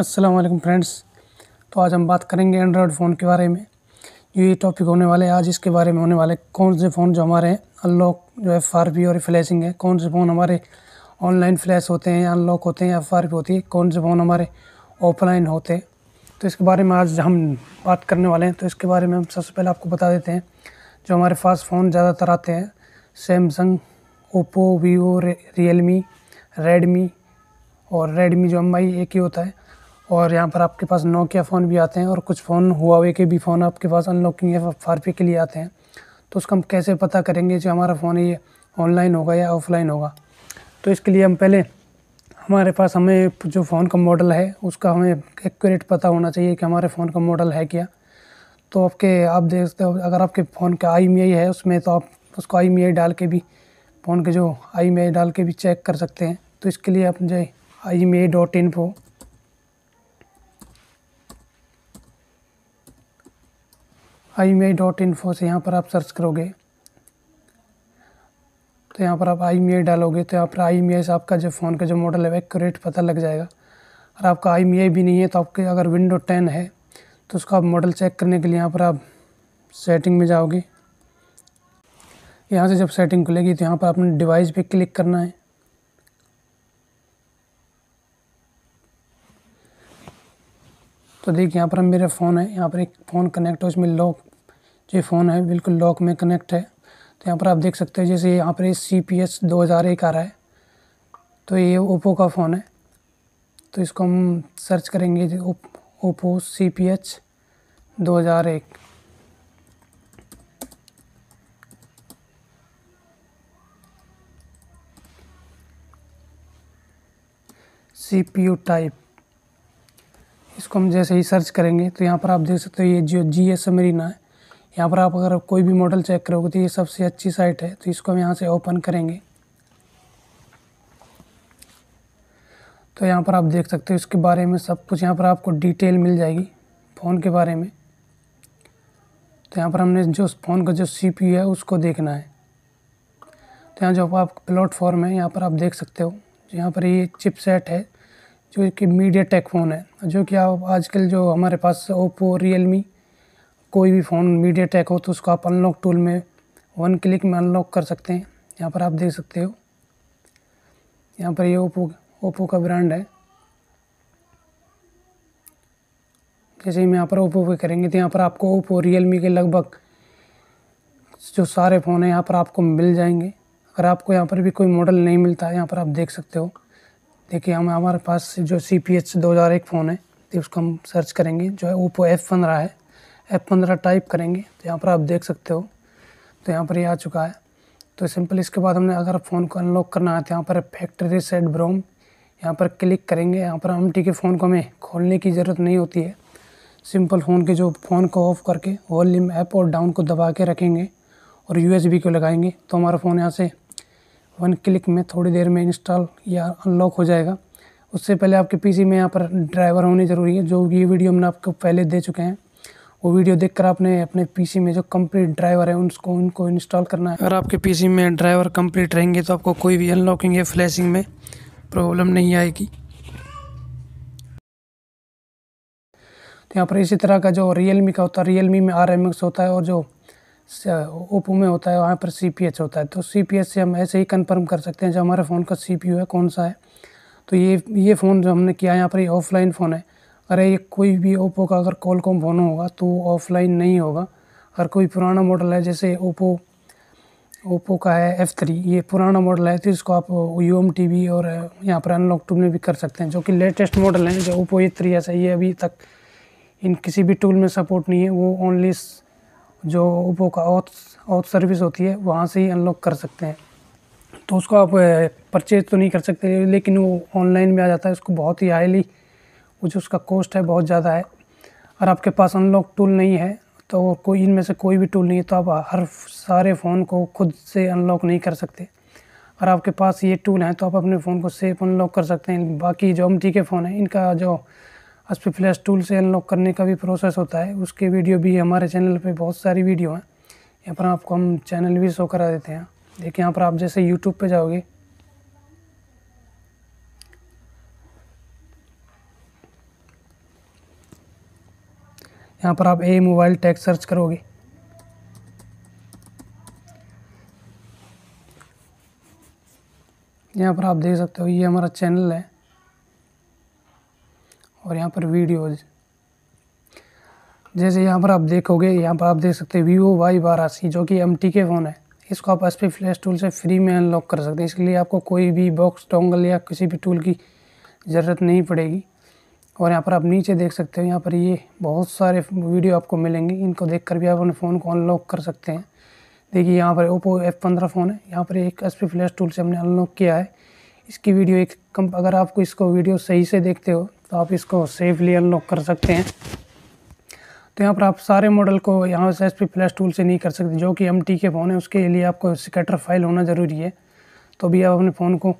Aslam friends तो आज हम बात करेंगे एंड्रॉयड फ़ोन के बारे में ये टॉपिक होने वाले आज इसके बारे में होने वाले कौन से फ़ोन जो हमारे हैं अनलॉक जो एफ आर पी और फ्लैशिंग है कौन से फ़ोन हमारे ऑनलाइन फ्लैश होते हैं अनलॉक होते हैं एफ आर पी होती है कौन से फ़ोन हमारे ऑफलाइन होते हैं तो इसके बारे में आज हम बात करने वाले हैं तो इसके बारे में हम सबसे पहले आपको बता देते हैं जो हमारे पास फ़ोन ज़्यादातर आते हैं Samsung Oppo Vivo Realme Redmi और रेडमी जो हम भाई एक ही होता है और यहाँ पर आपके पास नोकिया फ़ोन भी आते हैं और कुछ फ़ोन हुआवे के भी फ़ोन आपके पास अनलॉकिंग या फारफे के लिए आते हैं तो उसका हम कैसे पता करेंगे जो हमारा फ़ोन ये ऑनलाइन होगा या ऑफलाइन होगा तो इसके लिए हम पहले हमारे पास हमें जो फ़ोन का मॉडल है उसका हमें एक्यूरेट पता होना चाहिए कि हमारे फ़ोन का मॉडल है क्या तो आपके आप देख सकते हो अगर आपके फ़ोन का आई e है उसमें तो आप उसको आई e डाल के भी फ़ोन के जो आई e डाल के भी चेक कर सकते हैं तो इसके लिए आप जो आई डॉट इन पर I M I dot info से यहाँ पर आप सर्च करोगे तो यहाँ पर आप आई मी आई डालोगे तो यहाँ पर आई मी आई से आपका जो फ़ोन का जो मॉडल है वो एक्यूरेट पता लग जाएगा और आपका आई मी आई भी नहीं है तो आपके अगर विंडो टेन है तो उसका आप मॉडल चेक करने के लिए यहाँ पर आप सेटिंग में जाओगे यहाँ से जब सेटिंग खुलेगी तो यहाँ पर आपने डिवाइस पे क्लिक करना है तो देखिए यहाँ पर मेरा फ़ोन है यहाँ पर एक फ़ोन कनेक्ट हो इसमें लॉक ये फ़ोन है बिल्कुल लॉक में कनेक्ट है तो यहाँ पर आप देख सकते हैं जैसे यहाँ पर सी पी एस दो हज़ार एक आ रहा है तो ये ओप्पो का फ़ोन है तो इसको हम सर्च करेंगे ओप्पो सी पी एच दो हज़ार एक सी पी यू टाइप इसको हम जैसे ही सर्च करेंगे तो यहाँ पर आप देख सकते हो ये जो जी एस मरीना है यहाँ पर आप अगर कोई भी मॉडल चेक करोगे तो ये सबसे अच्छी साइट है तो इसको हम यहाँ से ओपन करेंगे तो यहाँ पर आप देख सकते हो इसके बारे में सब कुछ यहाँ पर आपको डिटेल मिल जाएगी फ़ोन के बारे में तो यहाँ पर हमने जो फ़ोन का जो सी है उसको देखना है तो यहाँ जो आप प्लेटफॉर्म है यहाँ पर आप देख सकते हो यहाँ पर ये चिप सेट है जो कि मीडिया टेक फ़ोन है जो कि आप आजकल जो हमारे पास ओप्पो रियल मी कोई भी फ़ोन मीडिया टैक हो तो उसको आप अनलॉक टूल में वन क्लिक में अनलॉक कर सकते हैं यहाँ पर आप देख सकते हो यहाँ पर ये ओप्पो ओप्पो का ब्रांड है जैसे ही हम यहाँ पर ओप्पो पे करेंगे तो यहाँ पर आपको ओप्पो रियल के लगभग जो सारे फ़ोन हैं यहाँ पर आपको मिल जाएंगे अगर आपको यहाँ पर भी कोई मॉडल नहीं मिलता है यहाँ पर आप देख सकते हो देखिए हम हमारे पास जो सी पी एच दो हज़ार एक फ़ोन है तो उसको हम सर्च करेंगे जो है ओप्पो एफ है एफ पंद्रह टाइप करेंगे तो यहाँ पर आप देख सकते हो तो यहाँ पर ये यह आ चुका है तो सिंपल इसके बाद हमने अगर फ़ोन को अनलॉक करना है तो यहाँ पर फैक्ट्री सेट ब्रोम यहाँ पर क्लिक करेंगे यहाँ पर हम टी के फ़ोन को हमें खोलने की ज़रूरत नहीं होती है सिंपल फ़ोन के जो फ़ोन को ऑफ़ करके वॉल्यूम ऐप और डाउन को दबा के रखेंगे और यू को लगाएंगे तो हमारा फ़ोन यहाँ से वन क्लिक में थोड़ी देर में इंस्टॉल या अनलॉक हो जाएगा उससे पहले आपके पीसी में यहाँ पर ड्राइवर होनी ज़रूरी है जो ये वीडियो हमने आपको पहले दे चुके हैं वो वीडियो देखकर आपने अपने पीसी में जो कंप्लीट ड्राइवर है उसको उनको इंस्टॉल करना है अगर आपके पीसी में ड्राइवर कंप्लीट रहेंगे तो आपको कोई भी अनलॉकिंग या फ्लैशिंग में प्रॉब्लम नहीं आएगी तो यहाँ पर इसी तरह का जो रियलमी का होता है रियलमी में आर होता है और जो ओप्पो में होता है वहाँ पर सी होता है तो सी से हम ऐसे ही कन्फर्म कर सकते हैं जो हमारे फ़ोन का सी है कौन सा है तो ये ये फ़ोन जो हमने किया है यहाँ पर ये ऑफलाइन फ़ोन है अरे ये कोई भी ओप्पो का अगर कॉलकॉम फ़ोन होगा तो ऑफलाइन नहीं होगा अगर कोई पुराना मॉडल है जैसे ओप्पो ओप्पो का है एफ़ थ्री ये पुराना मॉडल है तो इसको आप यू एम टी वी और यहाँ पर अनलॉक टूल में भी कर सकते हैं जो कि लेटेस्ट मॉडल हैं जो ओप्पो ए थ्री ऐसा है ये अभी तक इन किसी भी टूल में सपोर्ट नहीं है वो ओनली जो ओप्पो का ऑथ ऑथ सर्विस होती है वहाँ से ही अनलॉक कर सकते हैं तो उसको आप परचेज तो नहीं कर सकते लेकिन वो ऑनलाइन में आ जाता है उसको बहुत ही हाईली वो जो उसका कॉस्ट है बहुत ज़्यादा है और आपके पास अनलॉक टूल नहीं है तो कोई इनमें से कोई भी टूल नहीं है तो आप हर सारे फ़ोन को खुद से अनलॉक नहीं कर सकते और आपके पास ये टूल हैं तो आप अपने फ़ोन को सेफ अनलॉक कर सकते हैं बाकी जो एम के फ़ोन हैं इनका जो एस पी फ्लैश टूल से अनलॉक करने का भी प्रोसेस होता है उसके वीडियो भी हमारे चैनल पे बहुत सारी वीडियो हैं यहाँ पर आपको हम चैनल भी शो करा देते हैं देखिए यहाँ पर आप जैसे यूट्यूब पे जाओगे यहाँ पर आप ए मोबाइल टैग सर्च करोगे यहाँ पर आप देख सकते हो ये हमारा चैनल है और यहाँ पर वीडियोज जैसे यहाँ पर आप देखोगे यहाँ पर आप देख सकते हैं वीवो वाई बारह सी जो कि एम के फ़ोन है इसको आप एस पी फ्लैश टूल से फ्री में अनलॉक कर सकते हैं इसके लिए आपको कोई भी बॉक्स टोंगल या किसी भी टूल की ज़रूरत नहीं पड़ेगी और यहाँ पर आप नीचे देख सकते हो यहाँ पर ये बहुत सारे वीडियो आपको मिलेंगे इनको देख कर भी आप अपने फ़ोन को अनलॉक कर सकते हैं देखिए यहाँ पर ओप्पो एफ पंद्रह फ़ोन है यहाँ पर एक एस पी फ्लैश टूल से हमने अनलॉक किया है इसकी वीडियो एक कम अगर आपको इसको वीडियो सही से देखते हो तो आप इसको सेफली अनलॉक कर सकते हैं तो यहाँ पर आप सारे मॉडल को यहाँ से एस पी फ्लैश टूल से नहीं कर सकते जो कि एम टी के फ़ोन है उसके लिए आपको स्कैटर फाइल होना ज़रूरी है तो भी आप अपने फ़ोन को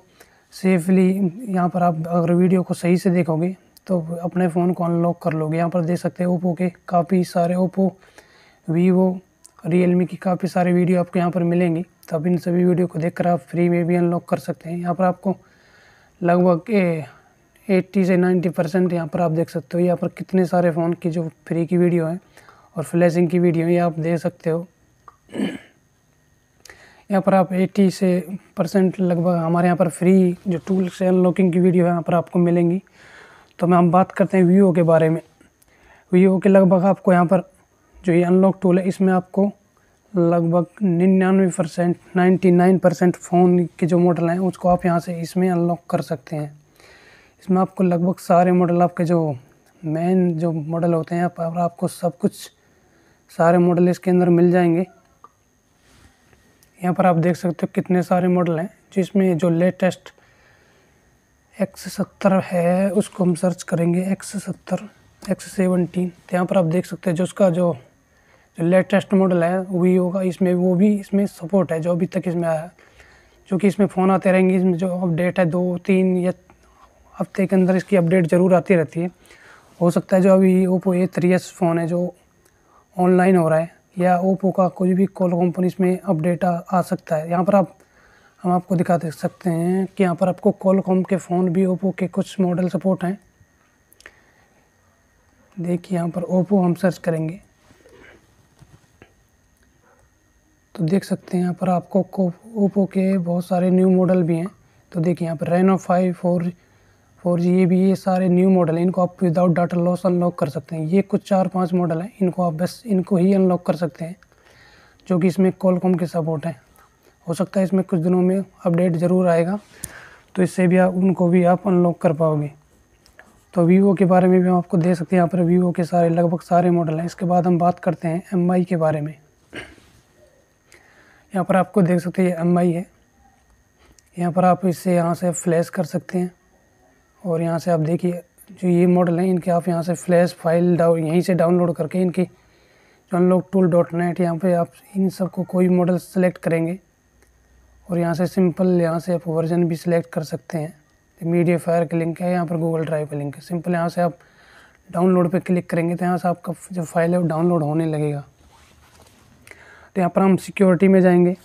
सेफली यहाँ पर आप अगर वीडियो को सही से देखोगे तो अपने फ़ोन को अनलॉक कर लोगे यहाँ पर देख सकते हैं ओप्पो के काफ़ी सारे ओप्पो वीवो रियलमी की काफ़ी सारे वीडियो आपको यहाँ पर मिलेंगी तो आप इन सभी वीडियो को देखकर आप फ्री में भी अनलॉक कर सकते हैं यहाँ पर आपको लगभग एट्टी से नाइन्टी परसेंट यहाँ पर आप देख सकते हो यहाँ पर कितने सारे फ़ोन की जो फ्री की वीडियो हैं और फ्लैशिंग की वीडियो ये आप दे सकते हो यहाँ पर आप एट्टी से परसेंट लगभग हमारे यहाँ पर फ्री जो टूल से अनलॉकिंग की वीडियो है यहाँ पर आपको मिलेंगी तो मैं हम बात करते हैं वीवो के बारे में वीवो के लगभग आपको यहाँ पर जो ये अनलॉक टूल है इसमें आपको लगभग निन्यानवे percent ninety nine percent phone के जो मॉडल हैं उसको आप यहाँ से इसमें अनलॉक कर सकते हैं इसमें आपको लगभग सारे मॉडल आपके जो मेन जो मॉडल होते हैं और आपको सब कुछ सारे मॉडल इसके अंदर मिल जाएंगे यहाँ पर आप देख सकते हो कितने सारे मॉडल हैं जिसमें जो लेटेस्ट एक्स सत्तर है उसको हम सर्च करेंगे एक्स सत्तर एक्स सेवनटीन तो यहाँ पर आप देख सकते हैं जो उसका जो जो लेटेस्ट मॉडल है वी का इसमें वो भी इसमें सपोर्ट है जो अभी तक इसमें आया है जो कि इसमें फ़ोन आते रहेंगे इसमें जो अपडेट है दो तीन या हफ्ते के अंदर इसकी अपडेट ज़रूर आती रहती है हो सकता है जो अभी Oppo A three S phone है जो ऑनलाइन हो रहा है या ओप्पो का कोई भी कॉल कंपनी इसमें अपडेट आ, आ सकता है यहाँ पर आप हम आपको दिखा दे सकते हैं कि यहाँ पर आपको कॉलकॉम के फ़ोन भी ओप्पो के कुछ मॉडल सपोर्ट हैं देखिए यहाँ पर ओप्पो हम सर्च करेंगे तो देख सकते हैं यहाँ पर आपको ओप्पो के बहुत सारे न्यू मॉडल भी हैं तो देखिए यहाँ पर Reno five four four G ये भी ये सारे न्यू मॉडल हैं इनको आप विदाउट डाटा लॉस अनलॉक कर सकते हैं ये कुछ चार पांच मॉडल हैं इनको आप बस इनको ही अनलॉक कर सकते हैं जो कि इसमें कॉलकॉम के सपोर्ट हैं हो सकता है इसमें कुछ दिनों में अपडेट ज़रूर आएगा तो इससे भी आप उनको भी आप अनलॉक कर पाओगे तो वीवो के बारे में भी हम आपको दे सकते हैं यहाँ पर वीवो के सारे लगभग सारे मॉडल हैं इसके बाद हम बात करते हैं एम के बारे में यहाँ पर आपको देख सकते हैं एम है यहाँ पर आप इससे यहाँ से फ्लैश कर सकते हैं और यहाँ से आप देखिए जो ये मॉडल हैं इनके आप यहाँ से फ्लैश फाइल डाउन यहीं से डाउनलोड करके इनकी जो अनलॉक टूल डॉट नेट यहाँ पर आप इन सबको कोई मॉडल सेलेक्ट करेंगे और यहाँ से सिंपल यहाँ से आप वर्जन भी सिलेक्ट कर सकते हैं मीडिया फायर का लिंक है यहाँ पर गूगल ड्राइव का लिंक है सिंपल यहाँ से आप डाउनलोड पे क्लिक करेंगे तो यहाँ से आपका जो फाइल है वो डाउनलोड होने लगेगा तो यहाँ पर हम सिक्योरिटी में जाएंगे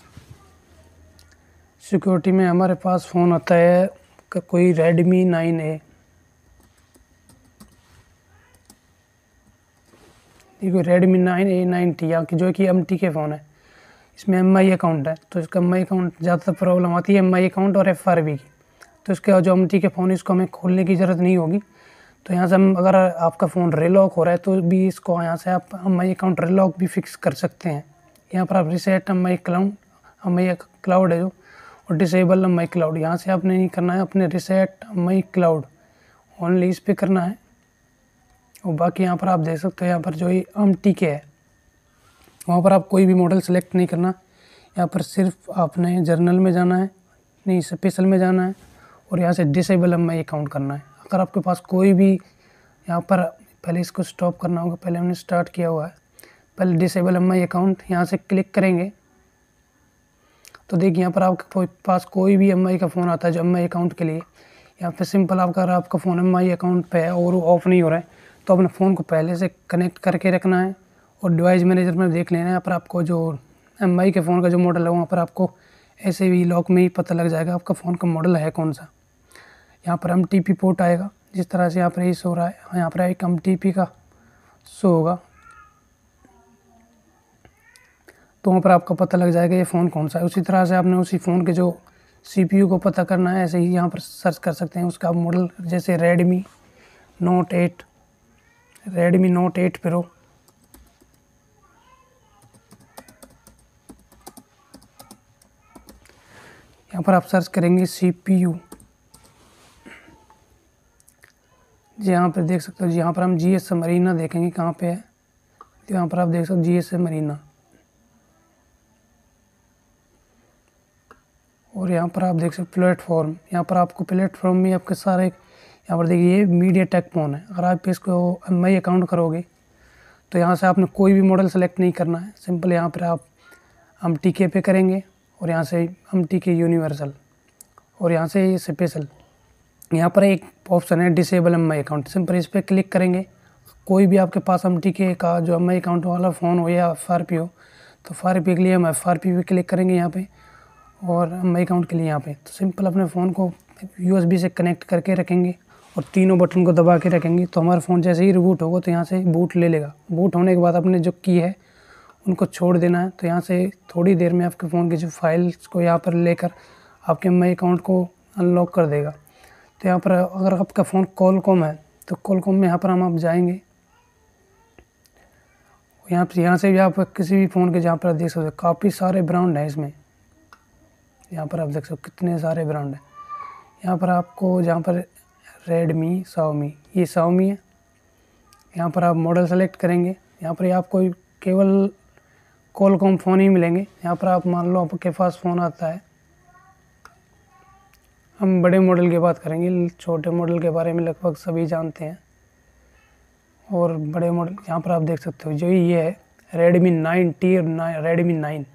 सिक्योरिटी में हमारे पास फ़ोन आता है कोई रेडमी नाइन ए देखो Redmi nine A nine T आपकी जो कि एम टी के फ़ोन है इसमें एम आई अकाउंट है तो इसका एम आई अकाउंट ज़्यादातर प्रॉब्लम आती है एम आई अकाउंट और एफ आर बी की तो इसके टी के फ़ोन इसको हमें खोलने की ज़रूरत नहीं होगी तो यहाँ से हम अगर आपका फ़ोन रिलॉक हो रहा है तो भी इसको यहाँ से आप एम आई अकाउंट रिलॉक भी फिक्स कर सकते हैं यहाँ पर आप reset M I cloud M I cloud है जो और डिसेबल एम आई क्लाउड यहाँ से आपने नहीं करना है अपने reset M I cloud only इस पर करना है और बाकी यहाँ पर आप देख सकते हो यहाँ पर जो ये एम टी के है वहाँ पर आप कोई भी मॉडल सेलेक्ट नहीं करना यहाँ पर सिर्फ आपने जर्नल में जाना है नहीं स्पेशल में जाना है और यहाँ से डिसेबल हमें ये काउंट करना है अगर आपके पास कोई भी यहाँ पर पहले इसको स्टॉप करना होगा पहले हमने स्टार्ट किया हुआ है पहले डिसेबल आई अकाउंट यहाँ से क्लिक करेंगे तो देखिए यहाँ पर आपके पास कोई भी एम का फ़ोन आता है जो एम अकाउंट के लिए यहाँ पर सिंपल आपका अगर आपका फ़ोन एम अकाउंट पे है और ऑफ नहीं हो रहा है तो अपने फ़ोन को पहले से कनेक्ट करके रखना है और डिवाइस मैनेजर में देख लेना यहाँ पर आपको जो एम के फ़ोन का जो मॉडल है वहाँ पर आपको ऐसे भी लॉक में ही पता लग जाएगा आपका फ़ोन का मॉडल है कौन सा यहाँ पर एम पोर्ट आएगा जिस तरह से यहाँ पर ये सो रहा है यहाँ पर एक एम का सो होगा तो वहाँ पर आपका पता लग जाएगा ये फ़ोन कौन सा है उसी तरह से आपने उसी फ़ोन के जो सी को पता करना है ऐसे ही यहाँ पर सर्च कर सकते हैं उसका मॉडल जैसे Redmi note eight Redmi note eight pro यहाँ पर आप सर्च करेंगे सी पी यू जी यहाँ पर देख सकते हो जी यहाँ पर हम जी एस मरीना देखेंगे कहाँ पे है तो यहाँ पर आप देख सकते हो जी एस मरीना और यहाँ पर आप देख सकते प्लेटफॉर्म यहाँ पर आपको प्लेटफॉर्म में आपके सारे यहाँ पर देखिए ये मीडिया टेक फोन है अगर आप इसको एम आई अकाउंट करोगे तो यहाँ से आपने कोई भी मॉडल सेलेक्ट नहीं करना है सिंपल यहाँ पर आप हम टीके पे करेंगे और यहाँ से हम टी के यूनिवर्सल और यहाँ से स्पेशल यहाँ पर एक ऑप्शन है disable M I account simple इस पर क्लिक करेंगे कोई भी आपके पास एम टी के का जो एम आई अकाउंट वाला फ़ोन हो या एफ आर पी हो तो एफ आर पी के लिए हम एफ आर पी भी क्लिक करेंगे यहाँ पे और एम आई अकाउंट के लिए यहाँ पे तो सिंपल अपने फ़ोन को यू एस बी से कनेक्ट करके रखेंगे और तीनों बटन को दबा के रखेंगे तो हमारा फ़ोन जैसे ही रिबूट होगा तो यहाँ से बूट ले लेगा बूट होने के बाद अपने जो की है उनको छोड़ देना है तो यहाँ से थोड़ी देर में आपके फ़ोन की जो फाइल्स को यहाँ पर लेकर आपके मई अकाउंट को अनलॉक कर देगा तो यहाँ पर अगर आपका फ़ोन कॉलकॉम है तो कॉलकॉम में यहाँ पर हम आप जाएंगे यहाँ पर यहाँ से भी आप किसी भी फ़ोन के जहाँ पर देख सकते हो काफ़ी सारे ब्रांड हैं इसमें यहाँ पर आप देख सकते हो कितने सारे ब्रांड हैं यहाँ पर आपको जहाँ पर रेडमी साओमी ये सावमी है यहाँ पर आप मॉडल सेलेक्ट करेंगे यहाँ पर आपको केवल कॉल कॉम फ़ोन ही मिलेंगे यहाँ पर आप मान लो आपके पास फ़ोन आता है हम बड़े मॉडल की बात करेंगे छोटे मॉडल के बारे में लगभग सभी जानते हैं और बड़े मॉडल यहाँ पर आप देख सकते हो जो ये है रेडमी नाइन टी और ना रेडमी नाइन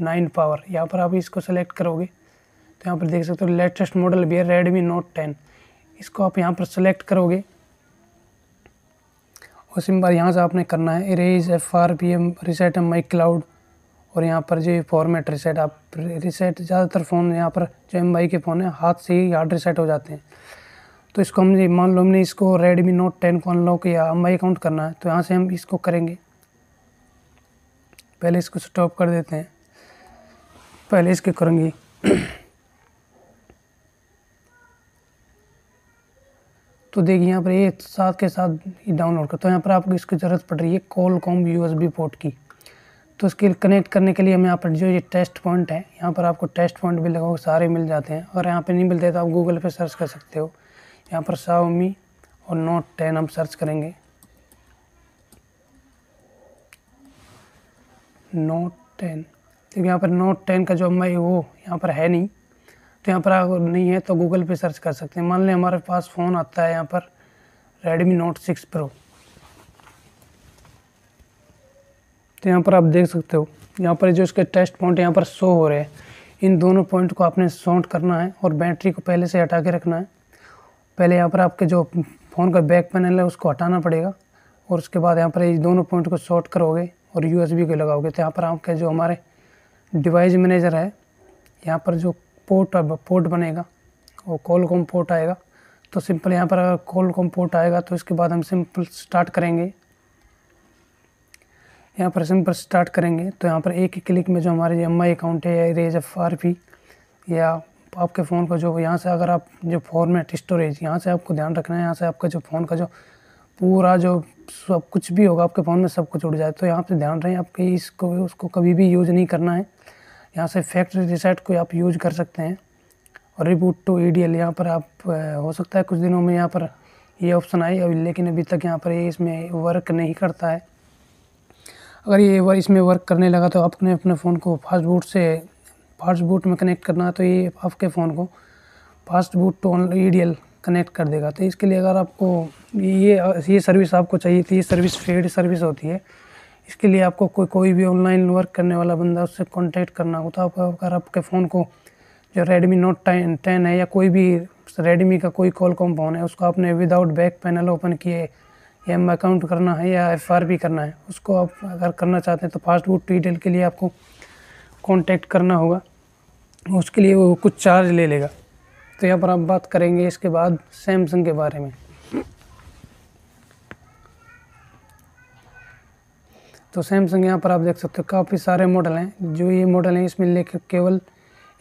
नाइन पावर यहाँ पर आप इसको सेलेक्ट करोगे तो यहाँ पर देख सकते हो लेटेस्ट मॉडल भी है रेडमी नोट टेन इसको आप यहाँ पर सेलेक्ट करोगे और सिंपल यहाँ से आपने करना है erase F R P M reset M Mi cloud और यहाँ पर जो फॉर्मेट रिसेट आप रिसेट ज़्यादातर फ़ोन यहाँ पर जो एम के फ़ोन है हाथ से ही हार्ड रिसेट हो जाते हैं तो इसको हम मान लो हमने इसको रेडमी नोट टेन को अनलॉक या एम आई अकाउंट करना है तो यहाँ से हम इसको करेंगे पहले इसको स्टॉप कर देते हैं पहले इसके करेंगे तो देखिए यहाँ पर ये साथ के साथ ही डाउनलोड करता हूँ यहाँ पर आपको इसकी ज़रूरत पड़ रही है कॉल कॉम यू पोर्ट की तो उसके कनेक्ट करने के लिए हमें यहाँ पर जो ये टेस्ट पॉइंट है यहाँ पर आपको टेस्ट पॉइंट भी लगाओ सारे मिल जाते हैं और यहाँ पर नहीं मिलते तो आप गूगल पर सर्च कर सकते हो यहाँ पर सावमी और नोट टेन हम सर्च करेंगे नोट टेन देखिए यहाँ पर नोट टेन का जो मैं वो यहाँ पर है नहीं तो यहाँ पर अगर नहीं है तो गूगल पे सर्च कर सकते हैं मान लें हमारे पास फ़ोन आता है यहाँ पर रेडमी नोट सिक्स प्रो तो यहाँ पर आप देख सकते हो यहाँ पर जो इसके टेस्ट पॉइंट यहाँ पर शो हो रहे हैं इन दोनों पॉइंट को आपने सॉन्ट करना है और बैटरी को पहले से हटा के रखना है पहले यहाँ पर आपके जो फ़ोन का बैक पैनल है उसको हटाना पड़ेगा और उसके बाद यहाँ पर ये दोनों पॉइंट को शॉर्ट करोगे और यू एस को लगाओगे तो यहाँ पर आपके जो हमारे डिवाइस मैनेजर है यहाँ पर जो पोर्ट पोर्ट बनेगा और कॉल कॉम पोर्ट आएगा तो सिंपल यहाँ पर अगर कॉल कॉम पोर्ट आएगा तो इसके बाद हम सिंपल स्टार्ट करेंगे यहाँ पर सिंपल स्टार्ट करेंगे तो यहाँ पर एक ही क्लिक में जो हमारे एम आई अकाउंट है या रेज एफ आर पी या आपके फ़ोन का जो यहाँ से अगर आप जो फॉर्मेट स्टोरेज यहाँ से आपको ध्यान रखना है यहाँ से आपका जो फ़ोन का जो पूरा जो सब कुछ भी होगा आपके फ़ोन में सब कुछ उड़ जाए तो यहाँ पर ध्यान रहे आपके इसको उसको कभी भी यूज़ नहीं करना है यहाँ से फैक्ट्री रिसेट को आप यूज कर सकते हैं और reboot to E D L यहाँ पर आप हो सकता है कुछ दिनों में यहाँ पर ये ऑप्शन आए अभी लेकिन अभी तक यहाँ पर ये इसमें वर्क नहीं करता है अगर ये वर इसमें वर्क करने लगा तो आपने अपने फ़ोन को फास्ट बूट से फास्ट बूट में कनेक्ट करना है तो ये आपके फ़ोन को fast boot to E D L connect कर देगा तो इसके लिए अगर आपको ये ये सर्विस आपको चाहिए थी ये सर्विस फेड सर्विस होती है इसके लिए आपको कोई कोई भी ऑनलाइन वर्क करने वाला बंदा उससे कॉन्टैक्ट करना होता तो है अगर आपके फ़ोन को जो रेडमी नोट टेन टेन है या कोई भी रेडमी का कोई कॉल कॉम फोन है उसको आपने विदाउट बैक पैनल ओपन किए या एम अकाउंट करना है या एफ आर करना है उसको आप अगर करना चाहते हैं तो फास्ट फास्टबुक डिटेल के लिए आपको कॉन्टैक्ट करना होगा उसके लिए वो कुछ चार्ज ले लेगा तो यहाँ पर आप बात करेंगे इसके बाद सैमसंग के बारे में तो सैमसंग यहाँ पर आप देख सकते हो काफ़ी सारे मॉडल हैं जो ये मॉडल हैं इसमें लेके केवल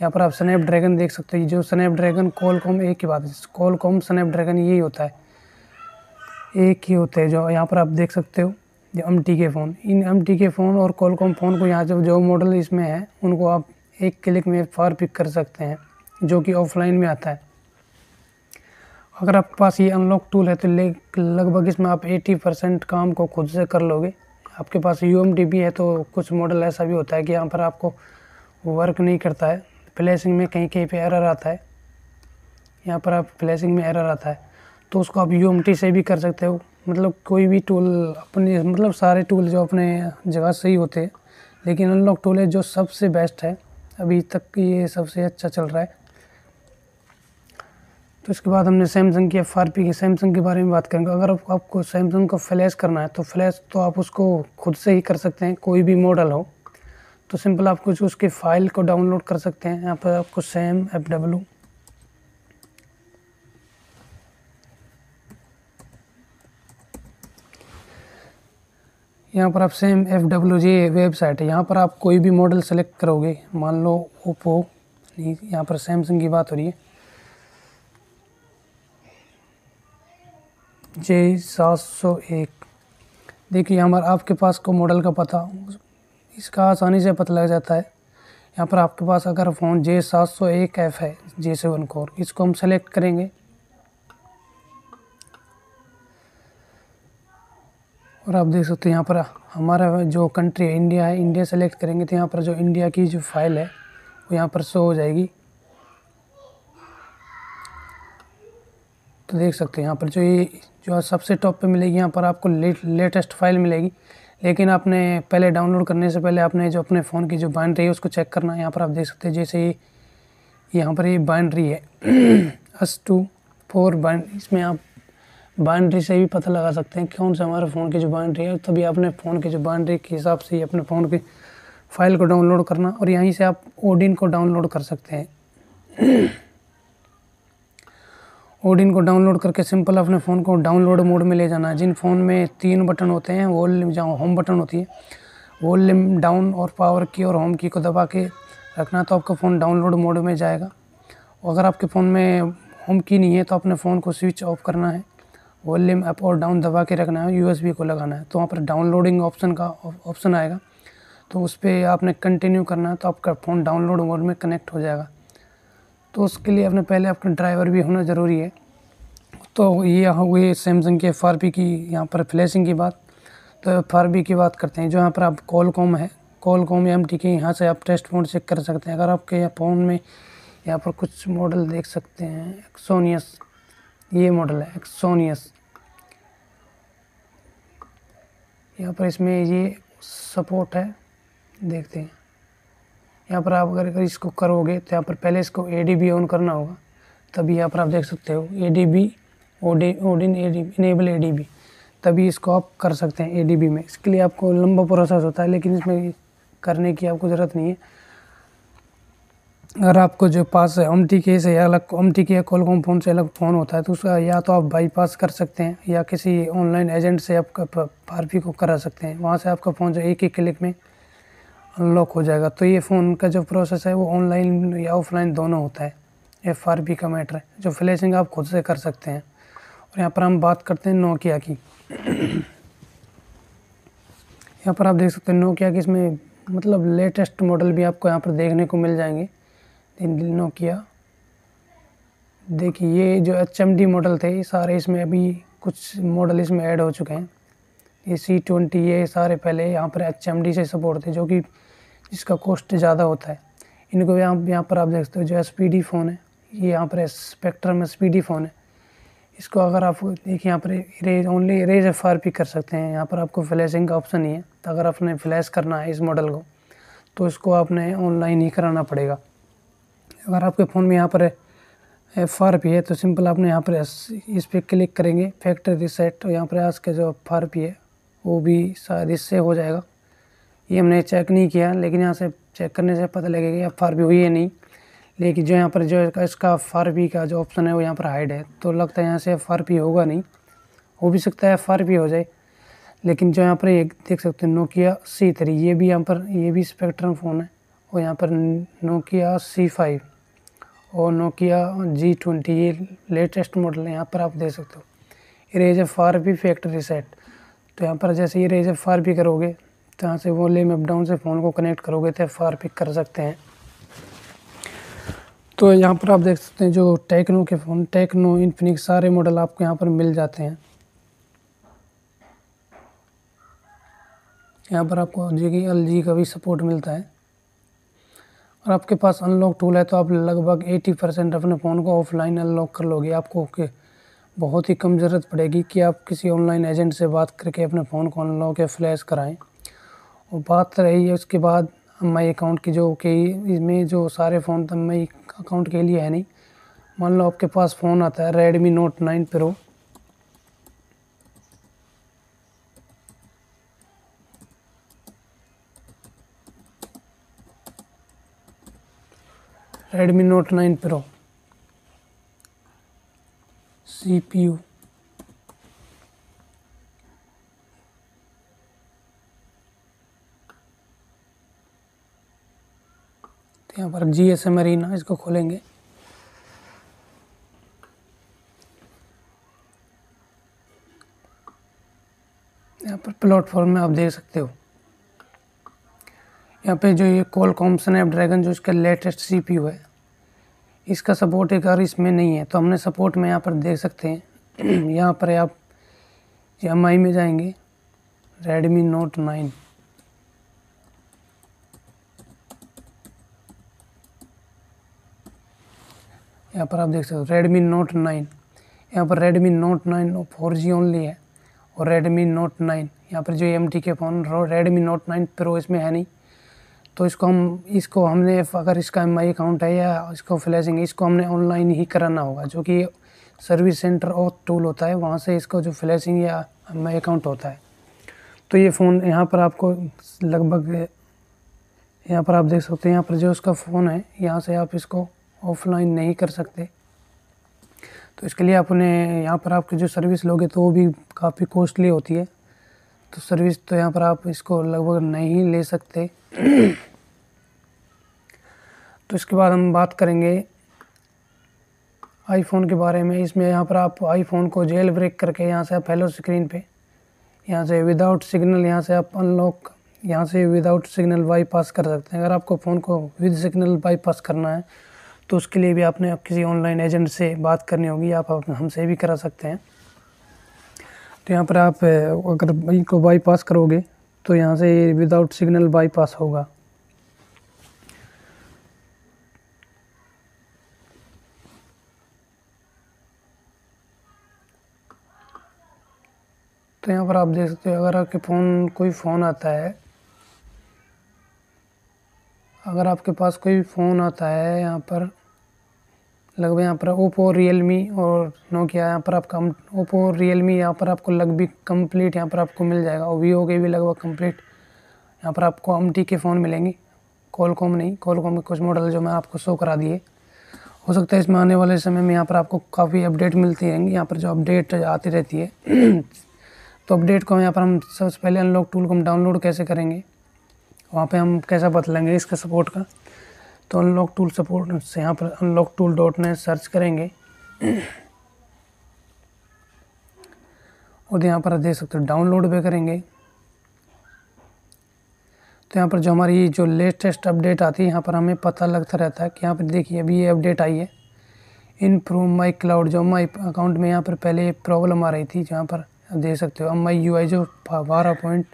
यहाँ पर आप स्नैपड्रैगन देख सकते हो जो स्नैपड्रैगन कॉम एक ही बात है कॉम स्नैपड्रैगन यही होता है एक ही होते हैं जो यहाँ पर आप देख सकते हो जो एम टी के फ़ोन इन एम टी के फ़ोन और कॉम फ़ोन को यहाँ से जो मॉडल इसमें है उनको आप एक क्लिक में फार पिक कर सकते हैं जो कि ऑफलाइन में आता है अगर आपके पास ये अनलॉक टूल है तो लगभग इसमें आप 80 परसेंट काम को खुद से कर लोगे आपके पास यू है तो कुछ मॉडल ऐसा भी होता है कि यहाँ पर आपको वर्क नहीं करता है फ्लैशिंग में कहीं कहीं पे एरर आता है यहाँ पर आप फ्लैशिंग में एरर आता है तो उसको आप यू से भी कर सकते हो मतलब कोई भी टूल अपने मतलब सारे टूल जो अपने जगह से ही होते हैं लेकिन अनलॉक टूल है जो सबसे बेस्ट है अभी तक ये सबसे अच्छा चल रहा है तो इसके बाद हमने सैमसंग की एफ आर पी की सैमसंग के बारे में बात करेंगे अगर आप, आपको सैमसंग को फ्लैश करना है तो फ्लैश तो आप उसको खुद से ही कर सकते हैं कोई भी मॉडल हो तो सिंपल आप कुछ उसकी फ़ाइल को डाउनलोड कर सकते हैं यहाँ पर आपको सैम एफ डब्ल्यू यहाँ पर आप Sam F W G website है यहाँ पर आप कोई भी मॉडल सेलेक्ट करोगे मान लो ओप्पो यहाँ पर सैमसंग की बात हो रही है जे सात सौ एक देखिए हमारा आपके पास को मॉडल का पता इसका आसानी से पता लग जाता है यहाँ पर आपके पास अगर फ़ोन जे सात सौ एक एफ़ है जे सेवन कोर इसको हम सेलेक्ट करेंगे और आप देख सकते हैं यहाँ पर हमारा जो कंट्री है इंडिया है इंडिया सेलेक्ट करेंगे तो यहाँ पर जो इंडिया की जो फाइल है वो यहाँ पर शो हो जाएगी तो देख सकते हैं यहाँ पर जो ये जो सबसे टॉप पे मिलेगी यहाँ पर आपको लेट लेटेस्ट फाइल मिलेगी लेकिन आपने पहले डाउनलोड करने से पहले आपने जो अपने फ़ोन की जो बाइंड्री है उसको चेक करना है यहाँ पर आप देख सकते हैं जैसे ये यहाँ पर ये बाइंड्री है एस टू फोर बाइंड इसमें आप बाइंड्री से भी पता लगा सकते हैं कौन सा हमारे फ़ोन की जो बाइंड्री है तभी आपने फ़ोन की जो बाइंड्री के हिसाब से ही अपने फ़ोन की फाइल को डाउनलोड करना और यहीं से आप ओडिन को डाउनलोड कर सकते हैं ओडिन को डाउनलोड करके सिंपल अपने फ़ोन को डाउनलोड मोड में ले जाना है जिन फ़ोन में तीन बटन होते हैं वॉल्यूम जहाँ होम बटन होती है वॉल्यूम डाउन और पावर की और होम की को दबा के रखना तो आपका फ़ोन डाउनलोड मोड में जाएगा अगर आपके फ़ोन में होम की नहीं है तो अपने फ़ोन को स्विच ऑफ करना है वॉल्यूम अप और डाउन दबा के रखना है यू को लगाना है तो वहाँ पर डाउनलोडिंग ऑप्शन का ऑप्शन आएगा तो उस पर आपने कंटिन्यू करना है तो आपका फ़ोन डाउनलोड मोड में कनेक्ट हो जाएगा तो उसके लिए अपने पहले अपना ड्राइवर भी होना ज़रूरी है तो ये हो सैमसंग के एफ की यहाँ पर फ्लैशिंग की बात तो एफ की बात करते हैं जो यहाँ पर आप कॉल कॉम है Qualcomm M T K यहाँ से आप टेस्ट मोड चेक कर सकते हैं अगर आपके फ़ोन में यहाँ पर कुछ मॉडल देख सकते हैं एक्सोनियस ये मॉडल है एक्सोनियस यहाँ पर इसमें ये सपोर्ट है देखते हैं यहाँ पर आप अगर इसको करोगे तो यहाँ पर पहले इसको ए डी बी ऑन करना होगा तभी यहाँ पर आप देख सकते हो A D B Odin A D enable A D B तभी इसको आप कर सकते हैं ए डी बी में इसके लिए आपको लंबा प्रोसेस होता है लेकिन इसमें करने की आपको ज़रूरत नहीं है अगर आपको जो पास है एम टी के से या अलग एम टी के या कॉलकॉम फ़ोन से अलग फ़ोन होता है तो उसका या तो आप बाईपास कर सकते हैं या किसी ऑनलाइन एजेंट से आपका फारफी को करा सकते हैं वहाँ से आपका फ़ोन जो एक ही क्लिक में अनलॉक हो जाएगा तो ये फ़ोन का जो प्रोसेस है वो ऑनलाइन या ऑफलाइन दोनों होता है एफ आर बी का मैटर है जो फ्लैशिंग आप खुद से कर सकते हैं और यहाँ पर हम बात करते हैं नोकिया की यहाँ पर आप देख सकते हैं नोकिया की इसमें मतलब लेटेस्ट मॉडल भी आपको यहाँ पर देखने को मिल जाएंगे नोकिया देखिए ये जो एच एम डी मॉडल थे सारे इसमें अभी कुछ मॉडल इसमें ऐड हो चुके हैं ये सी ट्वेंटी ये सारे पहले यहाँ पर एच एम डी से सपोर्ट थे जो कि जिसका कॉस्ट ज़्यादा होता है इनको भी आप यहाँ पर आप देख सकते हो जो एस पी डी फ़ोन है ये यहाँ पर Spectrum S P D phone है इसको अगर आप देखिए यहाँ पर erase only erase F R P कर सकते हैं यहाँ पर आपको फ्लैशिंग का ऑप्शन ही है तो अगर आपने फ्लैश करना है इस मॉडल को तो इसको आपने ऑनलाइन ही कराना पड़ेगा अगर आपके फ़ोन में यहाँ पर एफ आर पी है तो सिंपल आपने यहाँ पर इस पर क्लिक करेंगे फैक्ट्री रिसेट तो यहाँ पर आज का जो एफ आर पी है वो भी रिसेट हो जाएगा ये हमने चेक नहीं किया लेकिन यहाँ से चेक करने से पता लगेगा एफ आर भी हुई है नहीं लेकिन जो यहाँ पर जो इसका एफ आर का जो ऑप्शन है वो यहाँ पर हाइड है तो लगता है यहाँ से एफ आर पी होगा नहीं हो भी सकता है एफ आर पी हो जाए लेकिन जो यहाँ पर ये देख सकते हैं नोकिया सी थ्री ये भी यहाँ पर ये भी स्पेक्ट्रम फ़ोन है और यहाँ पर नोकिया सी फाइव और नोकिया जी ट्वेंटी ये लेटेस्ट मॉडल है यहाँ पर आप देख सकते हो इरेज फार भी फैक्ट्री सेट तो यहाँ पर जैसे इरेज रेजर फार पी करोगे जहाँ से वॉल्यूम अप डाउन से फ़ोन को कनेक्ट करोगे तो फार पिक कर सकते हैं तो यहाँ पर आप देख सकते हैं जो टेक्नो के फ़ोन टेक्नो इनफिनिक्स सारे मॉडल आपको यहाँ पर मिल जाते हैं यहाँ पर आपको जी एल जी का भी सपोर्ट मिलता है और आपके पास अनलॉक टूल है तो आप लगभग 80 परसेंट अपने फ़ोन को ऑफलाइन अनलॉक कर लोगे आपको के बहुत ही कम ज़रूरत पड़ेगी कि आप किसी ऑनलाइन एजेंट से बात करके अपने फ़ोन को अनलॉक या फ्लैश कराएं वो बात तो रही है उसके बाद मई अकाउंट की जो के इसमें जो सारे फ़ोन तो मई अकाउंट के लिए है नहीं मान लो आपके पास फ़ोन आता है Redmi Note nine Pro Redmi Note nine Pro C P U और जी एस एम अरीना इसको खोलेंगे यहाँ पर प्लेटफॉर्म में आप देख सकते हो यहाँ पे जो ये कॉल कॉम स्नैपड्रैगन जो इसका लेटेस्ट सी पी है इसका सपोर्ट एक और इसमें नहीं है तो हमने सपोर्ट में यहाँ पर देख सकते हैं यहाँ पर आप एम आई में जाएंगे रेडमी नोट नाइन यहाँ पर आप देख सकते हो रेडमी नोट नाइन यहाँ पर Redmi Note nine four G only है और रेडमी नोट नाइन यहाँ पर जो M T K phone Redmi Note nine Pro इसमें है नहीं तो इसको हम इसको हमने अगर इसका एम आई अकाउंट है या इसको फ्लैशिंग इसको हमने ऑनलाइन ही कराना होगा जो कि सर्विस सेंटर और टूल होता है वहाँ से इसको जो फ्लैशिंग या एम आई अकाउंट होता है तो ये फ़ोन यहाँ पर आपको लगभग यहाँ पर आप देख सकते हैं यहाँ पर जो उसका फ़ोन है यहाँ से आप इसको ऑफलाइन नहीं कर सकते तो इसके लिए आप उन्हें यहाँ पर आपकी जो सर्विस लोगे तो वो भी काफ़ी कॉस्टली होती है तो सर्विस तो यहाँ पर आप इसको लगभग नहीं ले सकते तो इसके बाद हम बात करेंगे आईफोन के बारे में इसमें यहाँ पर आप आईफोन को जेल ब्रेक करके यहाँ से आप हेलो स्क्रीन पे यहाँ से विदाउट सिग्नल यहाँ से आप अनलॉक यहाँ से विदाउट सिग्नल बाईपास कर सकते हैं अगर आपको फ़ोन को विद सिग्नल बाईपास करना है तो उसके लिए भी आपने आप किसी ऑनलाइन एजेंट से बात करनी होगी आप, आप हमसे भी करा सकते हैं तो यहाँ पर आप अगर इनको बाईपास करोगे तो यहाँ से विदाउट सिग्नल बाईपास होगा तो यहाँ पर आप देख सकते हो अगर आपके फ़ोन कोई फ़ोन आता है अगर आपके पास कोई फ़ोन आता है यहाँ पर लगभग यहाँ पर ओप्पो रियलमी और नोकिया यहाँ पर आपका ओप्पो रियलमी यहाँ पर आपको लगभग कंप्लीट यहाँ पर आपको मिल जाएगा और वीवो के भी लगभग कंप्लीट यहाँ पर आपको एम के फ़ोन मिलेंगे कॉलकॉम नहीं कॉलकॉम के कुछ मॉडल जो मैं आपको शो करा दिए हो सकता है इसमें आने वाले समय में यहाँ पर आपको काफ़ी अपडेट मिलती रहेंगी यहाँ पर जो अपडेट आती रहती है तो अपडेट को यहाँ पर हम सबसे पहले अनलॉक टूल को हम डाउनलोड कैसे करेंगे वहाँ पे हम कैसा बदलेंगे इसका सपोर्ट का तो अनलॉक टूल सपोर्ट से यहाँ पर unlock tool dot net search करेंगे और यहाँ पर देख सकते हो डाउनलोड भी करेंगे तो यहाँ पर जो हमारी जो लेटेस्ट अपडेट आती है यहाँ पर हमें पता लगता रहता है कि यहाँ पर देखिए अभी ये अपडेट आई है इन प्रो माई क्लाउड जो माई अकाउंट में यहाँ पर पहले प्रॉब्लम आ रही थी जहाँ पर देख सकते हो अब माई यू जो बारह पॉइंट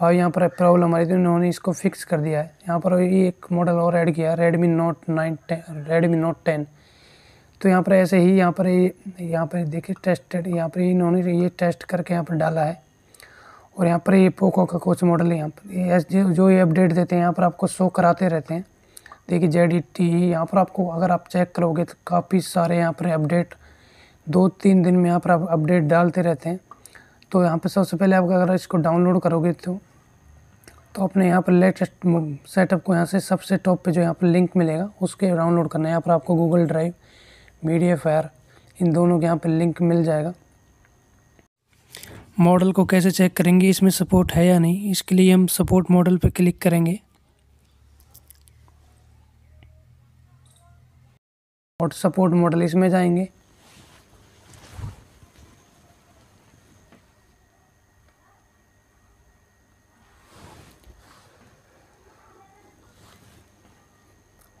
भाई यहाँ पर प्रॉब्लम आ रही थी उन्होंने इसको फिक्स कर दिया है यहाँ पर ये एक मॉडल और ऐड किया Redmi Note nine ten Redmi note ten तो यहाँ पर ऐसे ही यहाँ पर ये यहाँ पर देखिए टेस्टेड यहाँ पर इन्होंने ये टेस्ट करके यहाँ पर डाला है और यहाँ पर ये पोको का कुछ मॉडल है यहाँ पर जो ये अपडेट देते हैं यहाँ पर आपको शो कराते रहते हैं देखिए जेड ई टी यहाँ पर आपको अगर आप चेक करोगे तो काफ़ी सारे यहाँ पर अपडेट दो तीन दिन में यहाँ पर आप अपडेट डालते रहते हैं तो यहाँ पर सबसे पहले आप अगर इसको डाउनलोड करोगे तो तो अपने यहाँ पर लेटेस्ट सेटअप को यहाँ से सबसे टॉप पे जो यहाँ पर लिंक मिलेगा उसके डाउनलोड करना है यहाँ पर आपको गूगल ड्राइव मीडिया फायर इन दोनों के यहाँ पर लिंक मिल जाएगा मॉडल को कैसे चेक करेंगे इसमें सपोर्ट है या नहीं इसके लिए हम सपोर्ट मॉडल पर क्लिक करेंगे और सपोर्ट मॉडल इसमें जाएंगे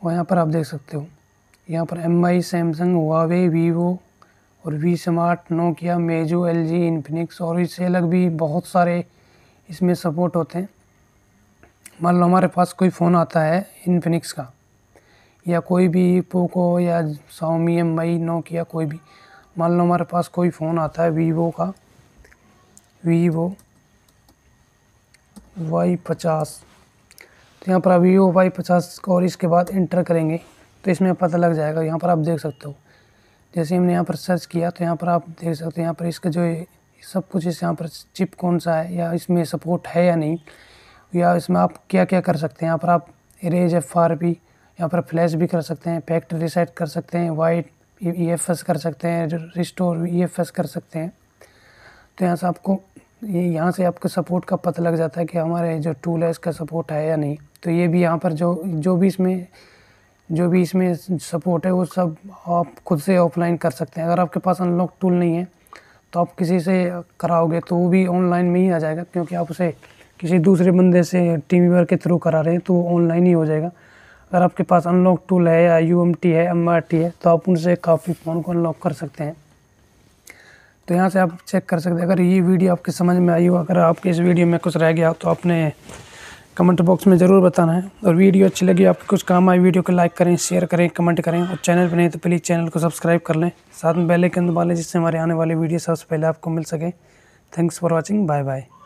और यहाँ पर आप देख सकते हो यहाँ पर M I Samsung Huawei Vivo और V smart Nokia Meizu L G Infinix और इससे अलग भी बहुत सारे इसमें सपोर्ट होते हैं मान लो हमारे पास कोई फ़ोन आता है इन्फिनिक्स का या कोई भी पोको या सोमी एम आई नोकिया कोई भी मान लो हमारे पास कोई फ़ोन आता है वीवो का वीवो वाई पचास तो यहाँ पर अभी वीवो वाई पचास को और इसके बाद इंटर करेंगे तो इसमें पता लग जाएगा यहाँ पर आप देख सकते हो जैसे हमने यहाँ पर सर्च किया तो यहाँ पर आप देख सकते हो यहाँ पर इसका जो सब कुछ इस यहाँ पर चिप कौन सा है या इसमें सपोर्ट है या नहीं या इसमें आप क्या क्या कर सकते हैं यहाँ पर आप इरेज एफ आर भी यहाँ पर फ्लैश भी कर सकते हैं फैक्ट रिसेट कर सकते हैं वाइट ई एफ एस कर सकते हैं रिस्टोर ई एफ एस कर सकते हैं तो यहाँ से आपको यहाँ से आपको सपोर्ट का पता लग जाता है कि हमारे जो टूल है इसका सपोर्ट है या नहीं तो ये भी यहाँ पर जो जो भी इसमें जो भी इसमें सपोर्ट है वो सब आप खुद से ऑफलाइन कर सकते हैं अगर आपके पास अनलॉक टूल नहीं है तो आप किसी से कराओगे तो वो भी ऑनलाइन में ही आ जाएगा क्योंकि आप उसे किसी दूसरे बंदे से टी वी के थ्रू करा रहे हैं तो वो ऑनलाइन ही हो जाएगा अगर आपके पास अनलॉक टूल है या यू है एम है तो आप उनसे काफ़ी फ़ोन को अनलॉक कर सकते हैं तो यहाँ से आप चेक कर सकते हैं अगर ये वीडियो आपके समझ में आई हो अगर आपके इस वीडियो में कुछ रह गया तो आपने कमेंट बॉक्स में ज़रूर बताना है और वीडियो अच्छी लगी आपके कुछ काम आए वीडियो को लाइक करें शेयर करें कमेंट करें और चैनल पर नहीं तो प्लीज़ चैनल को सब्सक्राइब कर लें साथ में बेल आइकन दबा लें जिससे हमारे आने वाले वीडियो सबसे पहले आपको मिल सके thanks for watching bye bye